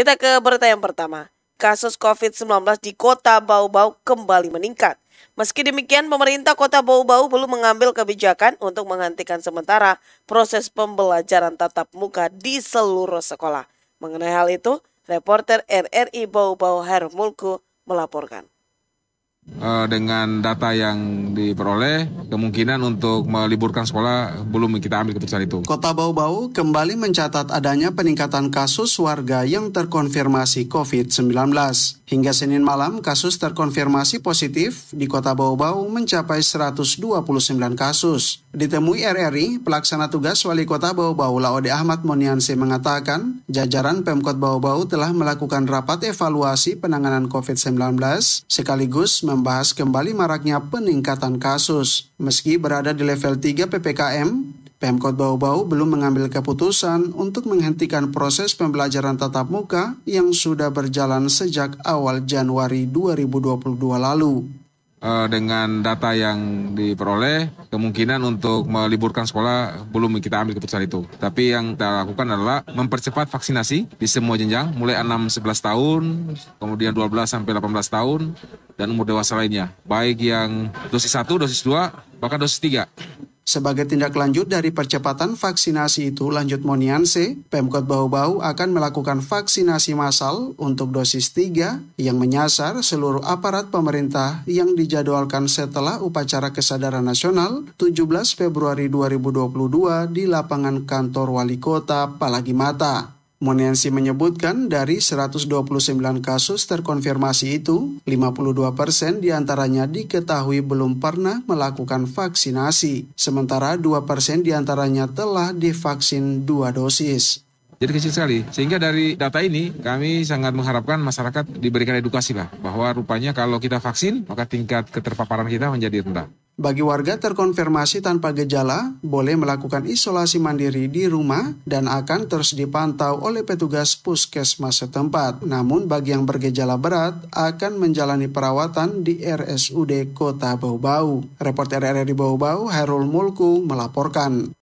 Kita ke berita yang pertama. Kasus COVID-19 di kota Bau-Bau kembali meningkat. Meski demikian, pemerintah kota Bau-Bau belum mengambil kebijakan untuk menghentikan sementara proses pembelajaran tatap muka di seluruh sekolah. Mengenai hal itu, reporter RRI Bau-Bau Hermulku melaporkan. Eh, dengan data yang diperoleh, kemungkinan untuk meliburkan sekolah belum kita ambil keputusan itu. Kota Bau-Bau kembali mencatat adanya peningkatan kasus warga yang terkonfirmasi COVID-19. Hingga Senin malam, kasus terkonfirmasi positif di Kota Bau-Bau mencapai 129 kasus. Ditemui RRI, pelaksana tugas Wali Kota Bau-Bau Laode Ahmad Moniansi mengatakan, jajaran Pemkot Bau-Bau telah melakukan rapat evaluasi penanganan COVID-19 sekaligus membahas kembali maraknya peningkatan kasus. Meski berada di level 3 PPKM, Pemkot Bau-Bau belum mengambil keputusan untuk menghentikan proses pembelajaran tatap muka yang sudah berjalan sejak awal Januari 2022 lalu eh, dengan data yang diperoleh kemungkinan untuk meliburkan sekolah belum kita ambil keputusan itu. Tapi yang kita lakukan adalah mempercepat vaksinasi di semua jenjang mulai 6 11 tahun, kemudian 12 18 tahun dan umur dewasa lainnya. Baik yang dosis 1, dosis 2 Bahkan dosis 3. Sebagai tindak lanjut dari percepatan vaksinasi itu, lanjut Monianse, Pemkot Bau-Bau akan melakukan vaksinasi massal untuk dosis 3 yang menyasar seluruh aparat pemerintah yang dijadwalkan setelah upacara kesadaran nasional 17 Februari 2022 di lapangan kantor wali kota Palagi Mata. Moniansi menyebutkan dari 129 kasus terkonfirmasi itu, 52 persen diantaranya diketahui belum pernah melakukan vaksinasi, sementara 2 persen diantaranya telah divaksin dua dosis. Jadi kecil sekali. Sehingga dari data ini kami sangat mengharapkan masyarakat diberikan edukasi lah bahwa rupanya kalau kita vaksin maka tingkat keterpaparan kita menjadi rendah. Bagi warga terkonfirmasi tanpa gejala, boleh melakukan isolasi mandiri di rumah dan akan terus dipantau oleh petugas puskesmas setempat. Namun bagi yang bergejala berat, akan menjalani perawatan di RSUD Kota Bau-Bau. Report RRI Bau-Bau, Herul Mulku melaporkan.